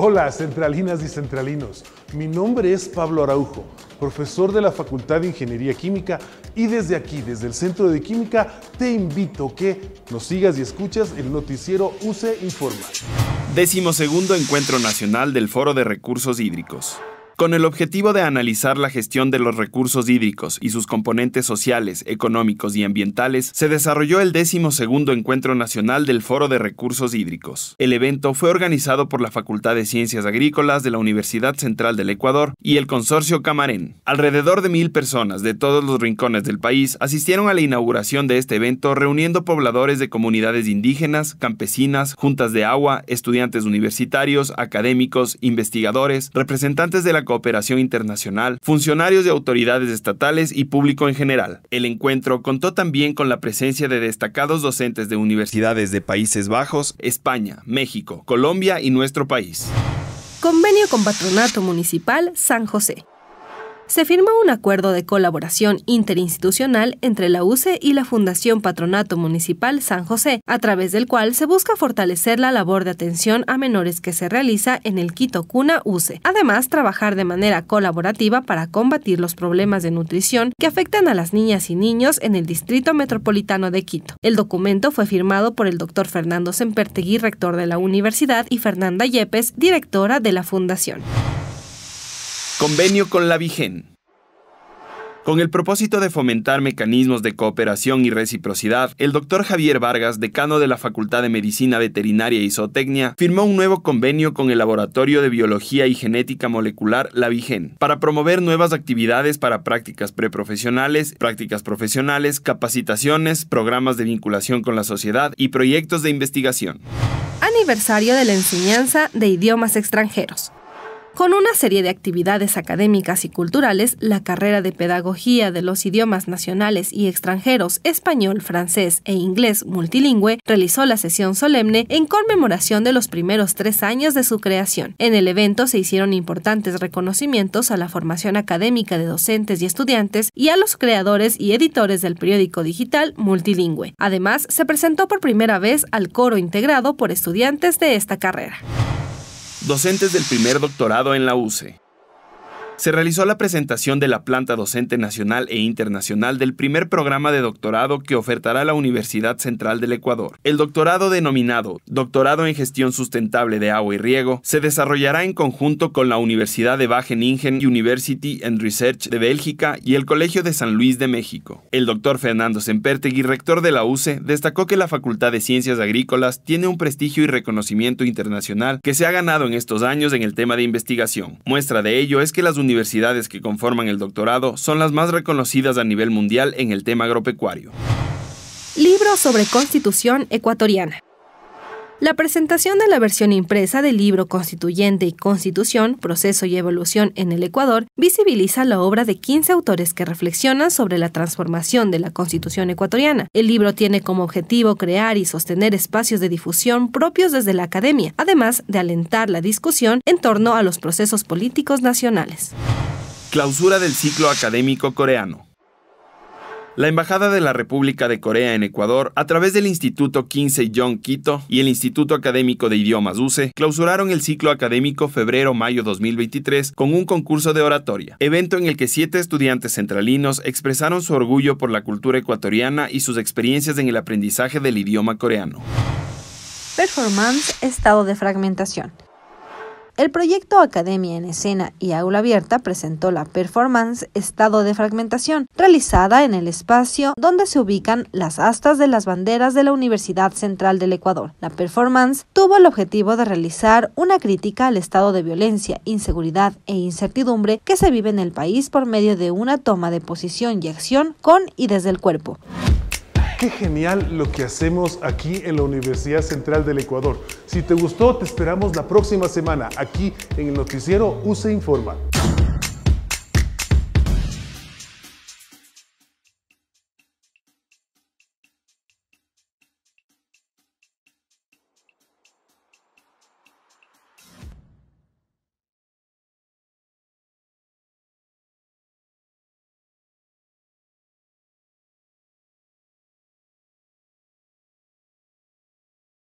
Hola, centralinas y centralinos. Mi nombre es Pablo Araujo, profesor de la Facultad de Ingeniería Química y desde aquí, desde el Centro de Química, te invito que nos sigas y escuches el noticiero UCE Informa. Décimo segundo Encuentro Nacional del Foro de Recursos Hídricos con el objetivo de analizar la gestión de los recursos hídricos y sus componentes sociales, económicos y ambientales, se desarrolló el 12 Encuentro Nacional del Foro de Recursos Hídricos. El evento fue organizado por la Facultad de Ciencias Agrícolas de la Universidad Central del Ecuador y el Consorcio Camarén. Alrededor de mil personas de todos los rincones del país asistieron a la inauguración de este evento reuniendo pobladores de comunidades indígenas, campesinas, juntas de agua, estudiantes universitarios, académicos, investigadores, representantes de la cooperación internacional, funcionarios de autoridades estatales y público en general. El encuentro contó también con la presencia de destacados docentes de universidades de Países Bajos, España, México, Colombia y nuestro país. Convenio con Patronato Municipal San José se firmó un acuerdo de colaboración interinstitucional entre la UCE y la Fundación Patronato Municipal San José, a través del cual se busca fortalecer la labor de atención a menores que se realiza en el Quito Cuna UCE. Además, trabajar de manera colaborativa para combatir los problemas de nutrición que afectan a las niñas y niños en el Distrito Metropolitano de Quito. El documento fue firmado por el doctor Fernando Sempertegui, rector de la universidad, y Fernanda Yepes, directora de la Fundación. Convenio con la Vigen. Con el propósito de fomentar mecanismos de cooperación y reciprocidad, el doctor Javier Vargas, decano de la Facultad de Medicina Veterinaria y Zootecnia, firmó un nuevo convenio con el Laboratorio de Biología y Genética Molecular, la Vigen, para promover nuevas actividades para prácticas preprofesionales, prácticas profesionales, capacitaciones, programas de vinculación con la sociedad y proyectos de investigación. Aniversario de la enseñanza de idiomas extranjeros. Con una serie de actividades académicas y culturales, la carrera de Pedagogía de los idiomas nacionales y extranjeros español, francés e inglés multilingüe realizó la sesión solemne en conmemoración de los primeros tres años de su creación. En el evento se hicieron importantes reconocimientos a la formación académica de docentes y estudiantes y a los creadores y editores del periódico digital multilingüe. Además, se presentó por primera vez al coro integrado por estudiantes de esta carrera docentes del primer doctorado en la UCE se realizó la presentación de la planta docente nacional e internacional del primer programa de doctorado que ofertará la Universidad Central del Ecuador. El doctorado denominado Doctorado en Gestión Sustentable de Agua y Riego se desarrollará en conjunto con la Universidad de Wageningen University and Research de Bélgica y el Colegio de San Luis de México. El doctor Fernando Sempertegui, rector de la UCE, destacó que la Facultad de Ciencias Agrícolas tiene un prestigio y reconocimiento internacional que se ha ganado en estos años en el tema de investigación. Muestra de ello es que las universidades que conforman el doctorado son las más reconocidas a nivel mundial en el tema agropecuario. Libro sobre Constitución ecuatoriana. La presentación de la versión impresa del libro Constituyente y Constitución, Proceso y Evolución en el Ecuador visibiliza la obra de 15 autores que reflexionan sobre la transformación de la Constitución ecuatoriana. El libro tiene como objetivo crear y sostener espacios de difusión propios desde la academia, además de alentar la discusión en torno a los procesos políticos nacionales. Clausura del ciclo académico coreano. La Embajada de la República de Corea en Ecuador, a través del Instituto 15 John Quito y el Instituto Académico de Idiomas UCE, clausuraron el ciclo académico febrero-mayo 2023 con un concurso de oratoria, evento en el que siete estudiantes centralinos expresaron su orgullo por la cultura ecuatoriana y sus experiencias en el aprendizaje del idioma coreano. Performance, estado de fragmentación. El proyecto Academia en Escena y Aula Abierta presentó la performance Estado de Fragmentación, realizada en el espacio donde se ubican las astas de las banderas de la Universidad Central del Ecuador. La performance tuvo el objetivo de realizar una crítica al estado de violencia, inseguridad e incertidumbre que se vive en el país por medio de una toma de posición y acción con y desde el cuerpo. Qué genial lo que hacemos aquí en la Universidad Central del Ecuador. Si te gustó, te esperamos la próxima semana aquí en el noticiero Use Informa.